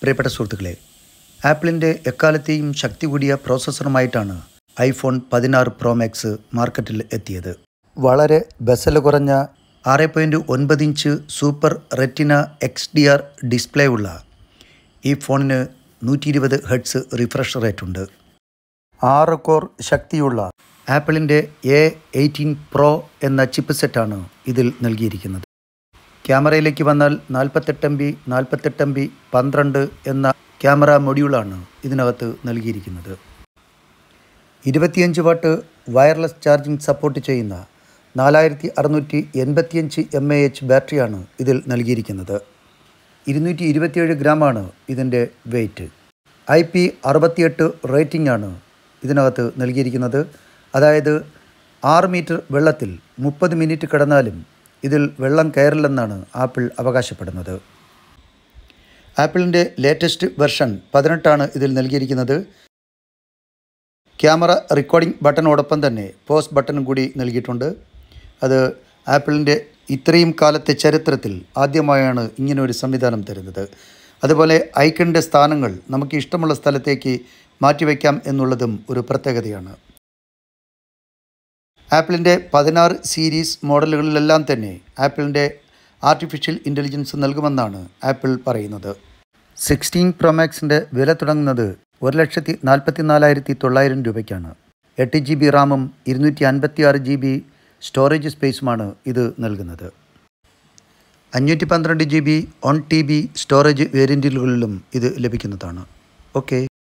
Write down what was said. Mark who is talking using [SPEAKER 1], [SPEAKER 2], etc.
[SPEAKER 1] പ്രിയപ്പെട്ട സുഹൃത്തുക്കളെ ആപ്പിളിൻ്റെ എക്കാലത്തെയും ശക്തി കൂടിയ പ്രോസസ്സറുമായിട്ടാണ് ഐഫോൺ പതിനാറ് പ്രോ മാക്സ് മാർക്കറ്റിൽ എത്തിയത് വളരെ ബെസല് കുറഞ്ഞ ആറ് പോയിൻറ്റ് ഒൻപത് inch super retina X D R display ഉള്ള ഈ ഫോണിന് നൂറ്റി ഇരുപത് ഹെഡ്സ് റിഫ്രഷ് റേറ്റ് ഉണ്ട് ആറ് കോർ ശക്തിയുള്ള ആപ്പിളിൻ്റെ എ എയ്റ്റീൻ പ്രോ എന്ന ചിപ്പ് സെറ്റാണ് ഇതിൽ നൽകിയിരിക്കുന്നത് ക്യാമറയിലേക്ക് വന്നാൽ നാൽപ്പത്തെട്ട് എം ബി നാൽപ്പത്തെട്ട് എം ബി പന്ത്രണ്ട് എന്ന ക്യാമറ മൊഡ്യൂളാണ് ഇതിനകത്ത് നൽകിയിരിക്കുന്നത് ഇരുപത്തിയഞ്ച് വാട്ട് വയർലെസ് ചാർജിംഗ് സപ്പോർട്ട് ചെയ്യുന്ന നാലായിരത്തി അറുന്നൂറ്റി എൺപത്തിയഞ്ച് എം എ എച്ച് ബാറ്ററിയാണ് ഇതിൽ നൽകിയിരിക്കുന്നത് ഇരുന്നൂറ്റി ഇരുപത്തിയേഴ് ഗ്രാമാണ് ഇതിൻ്റെ വെയ്റ്റ് ഐ പി അറുപത്തിയെട്ട് റേറ്റിംഗ് ആണ് ഇതിനകത്ത് നൽകിയിരിക്കുന്നത് അതായത് ആറ് മീറ്റർ വെള്ളത്തിൽ മുപ്പത് മിനിറ്റ് കിടന്നാലും ഇതിൽ വെള്ളം കയറില്ലെന്നാണ് ആപ്പിൾ അവകാശപ്പെടുന്നത് ആപ്പിളിൻ്റെ ലേറ്റസ്റ്റ് വെർഷൻ പതിനെട്ടാണ് ഇതിൽ നൽകിയിരിക്കുന്നത് ക്യാമറ റെക്കോർഡിംഗ് ബട്ടണോടൊപ്പം തന്നെ പോസ് ബട്ടണും കൂടി നൽകിയിട്ടുണ്ട് അത് ആപ്പിളിൻ്റെ ഇത്രയും കാലത്തെ ചരിത്രത്തിൽ ആദ്യമായാണ് ഇങ്ങനെ ഒരു സംവിധാനം തരുന്നത് അതുപോലെ ഐക്കണിൻ്റെ സ്ഥാനങ്ങൾ നമുക്ക് ഇഷ്ടമുള്ള സ്ഥലത്തേക്ക് മാറ്റിവെക്കാം എന്നുള്ളതും ഒരു പ്രത്യേകതയാണ് ആപ്പിളിൻ്റെ പതിനാറ് സീരീസ് മോഡലുകളിലെല്ലാം തന്നെ ആപ്പിളിൻ്റെ ആർട്ടിഫിഷ്യൽ ഇൻ്റലിജൻസ് നൽകുമെന്നാണ് ആപ്പിൾ പറയുന്നത് സിക്സ്റ്റീൻ പ്രൊമാക്സിൻ്റെ വില തുടങ്ങുന്നത് ഒരു ലക്ഷത്തി നാൽപ്പത്തി നാലായിരത്തി തൊള്ളായിരം രൂപയ്ക്കാണ് എട്ട് ജി ബി റാമും ഇരുന്നൂറ്റി അൻപത്തി ആറ് ജി ബി സ്റ്റോറേജ് സ്പേസുമാണ് ഇത് നൽകുന്നത് അഞ്ഞൂറ്റി പന്ത്രണ്ട് G B one T B storage വേരിയൻറ്റുകളിലും ഇത് ലഭിക്കുന്നതാണ് ഓക്കെ